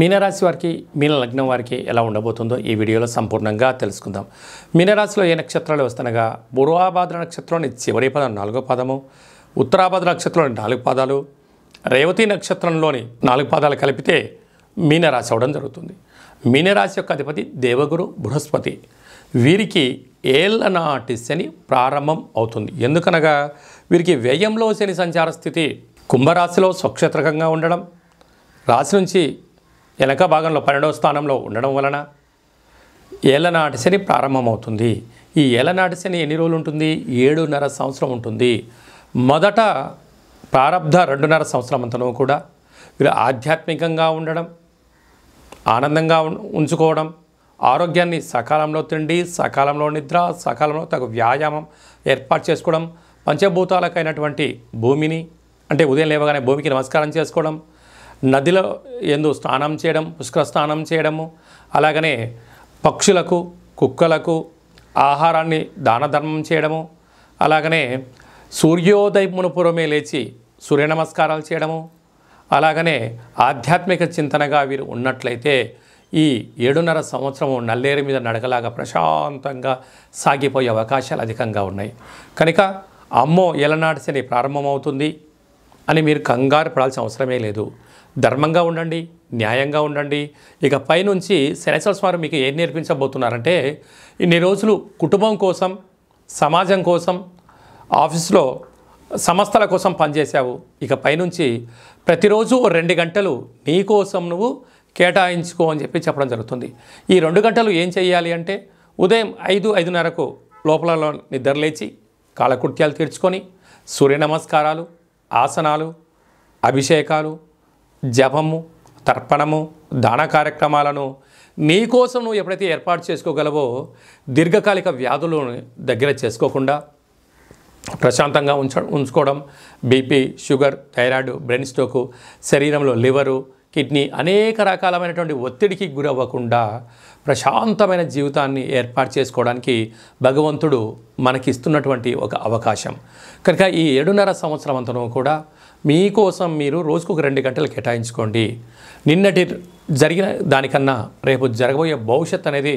మీనరాశి వారికి మీన లగ్నం వారికి ఎలా ఉండబోతుందో ఈ వీడియోలో సంపూర్ణంగా తెలుసుకుందాం మీనరాశిలో ఏ నక్షత్రాలు వస్తనగా పూర్వాభాద్ర నక్షత్రంలోని చివరి పదం నాలుగో పదము ఉత్తరాభాద్ర నక్షత్రంలోని నాలుగు పాదాలు రేవతి నక్షత్రంలోని నాలుగు పాదాలు కలిపితే మీనరాశి అవడం జరుగుతుంది మీనరాశి యొక్క అధిపతి దేవగురు బృహస్పతి వీరికి ఏళ్ళ నాటి శని ప్రారంభం అవుతుంది ఎందుకనగా వీరికి వ్యయంలో శని సంచార స్థితి కుంభరాశిలో స్వక్షేత్రకంగా ఉండడం రాశి నుంచి ఎలక భాగంలో పన్నెండవ స్థానంలో ఉండడం వలన ఏలనాటి శని ప్రారంభమవుతుంది ఈ ఏలనాటి శని ఎన్ని రోజులు ఉంటుంది ఏడున్నర సంవత్సరం ఉంటుంది మొదట ప్రారంభ రెండున్నర సంవత్సరం అంతను కూడా వీళ్ళు ఆధ్యాత్మికంగా ఉండడం ఆనందంగా ఉంచుకోవడం ఆరోగ్యాన్ని సకాలంలో తిండి సకాలంలో నిద్ర సకాలంలో తగు వ్యాయామం ఏర్పాటు చేసుకోవడం పంచభూతాలకైనటువంటి భూమిని అంటే ఉదయం లేవగానే భూమికి నమస్కారం చేసుకోవడం నదిలో ఎందు స్నానం చేయడం పుష్కర స్నానం చేయడము అలాగనే పక్షులకు కుక్కలకు ఆహారాన్ని దాన ధర్మం చేయడము అలాగనే సూర్యోదయమును పూర్వమే లేచి సూర్య నమస్కారాలు చేయడము అలాగనే ఆధ్యాత్మిక చింతనగా వీరు ఉన్నట్లయితే ఈ ఏడున్నర సంవత్సరము నల్లేరు మీద నడకలాగా ప్రశాంతంగా సాగిపోయే అవకాశాలు అధికంగా ఉన్నాయి కనుక అమ్మో ఎలనాటి శని ప్రారంభమవుతుంది అని మీరు కంగారు పడాల్సిన అవసరమే లేదు ధర్మంగా ఉండండి న్యాయంగా ఉండండి ఇక పైనుంచి శనేశ్వర స్వామి మీకు ఏం నేర్పించబోతున్నారంటే ఇన్ని రోజులు కుటుంబం కోసం సమాజం కోసం ఆఫీస్లో సంస్థల కోసం పనిచేశావు ఇక పైనుంచి ప్రతిరోజు రెండు గంటలు నీ కోసం నువ్వు కేటాయించుకో అని చెప్పి చెప్పడం జరుగుతుంది ఈ రెండు గంటలు ఏం చేయాలి అంటే ఉదయం ఐదు ఐదున్నరకు లోపలలో నిద్రలేచి కాలకృత్యాలు తీర్చుకొని సూర్య నమస్కారాలు ఆసనాలు అభిషేకాలు జపము తర్పణము దాన కార్యక్రమాలను నీకోసం నువ్వు ఎప్పుడైతే ఏర్పాటు చేసుకోగలవో దీర్ఘకాలిక వ్యాధులు దగ్గర చేసుకోకుండా ప్రశాంతంగా ఉంచ ఉంచుకోవడం BP sugar thyroid brain stroke శరీరంలో లివరు కిడ్నీ అనేక రకాలమైనటువంటి ఒత్తిడికి గురవ్వకుండా ప్రశాంతమైన జీవితాన్ని ఏర్పాటు చేసుకోవడానికి భగవంతుడు మనకిస్తున్నటువంటి ఒక అవకాశం కనుక ఈ ఏడున్నర సంవత్సరం అంతరం కూడా మీకోసం మీరు రోజుకు ఒక రెండు గంటలు కేటాయించుకోండి నిన్నటి జరిగిన దానికన్నా రేపు జరగబోయే భవిష్యత్ అనేది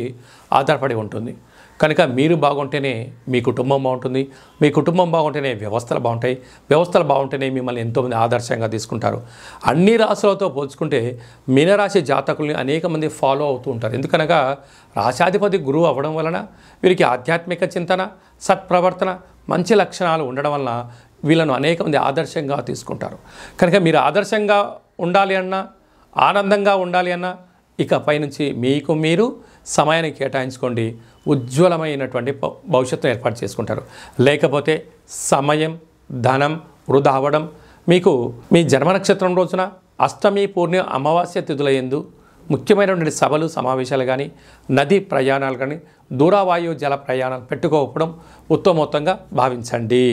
ఆధారపడి ఉంటుంది కనుక మీరు బాగుంటేనే మీ కుటుంబం బాగుంటుంది మీ కుటుంబం బాగుంటేనే వ్యవస్థలు బాగుంటాయి వ్యవస్థలు బాగుంటేనే మిమ్మల్ని ఎంతోమంది ఆదర్శంగా తీసుకుంటారు అన్ని రాశులతో పోల్చుకుంటే మీనరాశి జాతకుల్ని అనేక మంది ఫాలో అవుతూ ఉంటారు ఎందుకనగా రాశాధిపతి గురువు అవ్వడం వలన వీరికి ఆధ్యాత్మిక చింతన సత్ప్రవర్తన మంచి లక్షణాలు ఉండడం వలన వీళ్ళను అనేక మంది ఆదర్శంగా తీసుకుంటారు కనుక మీరు ఆదర్శంగా ఉండాలి అన్నా ఆనందంగా ఉండాలి అన్నా ఇకపై నుంచి మీకు మీరు సమయాన్ని కేటాయించుకోండి ఉజ్వలమైనటువంటి భవిష్యత్తును ఏర్పాటు చేసుకుంటారు లేకపోతే సమయం ధనం వృధా అవ్వడం మీకు మీ జన్మ నక్షత్రం రోజున అష్టమి పూర్ణి అమావాస్య తిథులయందు ముఖ్యమైనటువంటి సభలు సమావేశాలు కానీ నదీ ప్రయాణాలు కానీ దూరావాయు జల ప్రయాణాలు పెట్టుకోకపోవడం ఉత్తమోత్తంగా భావించండి